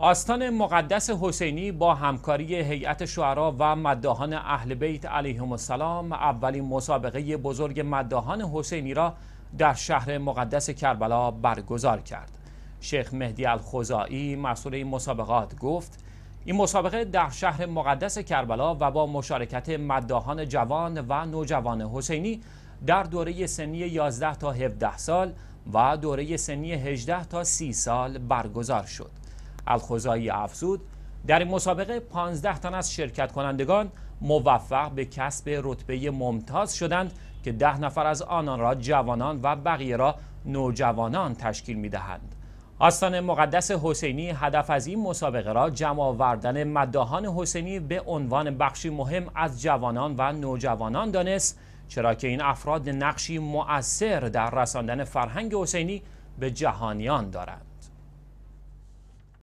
آستان مقدس حسینی با همکاری هیئت شعرا و مداهان اهل بیت علیهم السلام اولین مسابقه بزرگ مداهان حسینی را در شهر مقدس کربلا برگزار کرد. شیخ مهدی الخزائی مسئول این مسابقات گفت این مسابقه در شهر مقدس کربلا و با مشارکت مداهان جوان و نوجوان حسینی در دوره سنی 11 تا 17 سال و دوره سنی 18 تا 30 سال برگزار شد. الخزایی افزود در این مسابقه 15 تن از شرکت کنندگان موفق به کسب رتبه ممتاز شدند که ده نفر از آنان را جوانان و بقیه را نوجوانان تشکیل می دهند. آستان مقدس حسینی هدف از این مسابقه را جمع آوردن مداحان حسینی به عنوان بخشی مهم از جوانان و نوجوانان دانست چرا که این افراد نقشی مؤثر در رساندن فرهنگ حسینی به جهانیان دارند.